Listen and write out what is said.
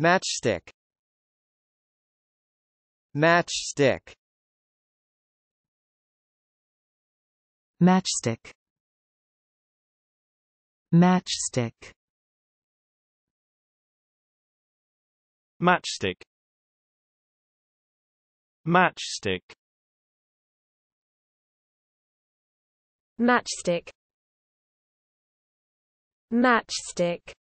Matchstick Matchstick Matchstick Matchstick Matchstick Matchstick Matchstick Matchstick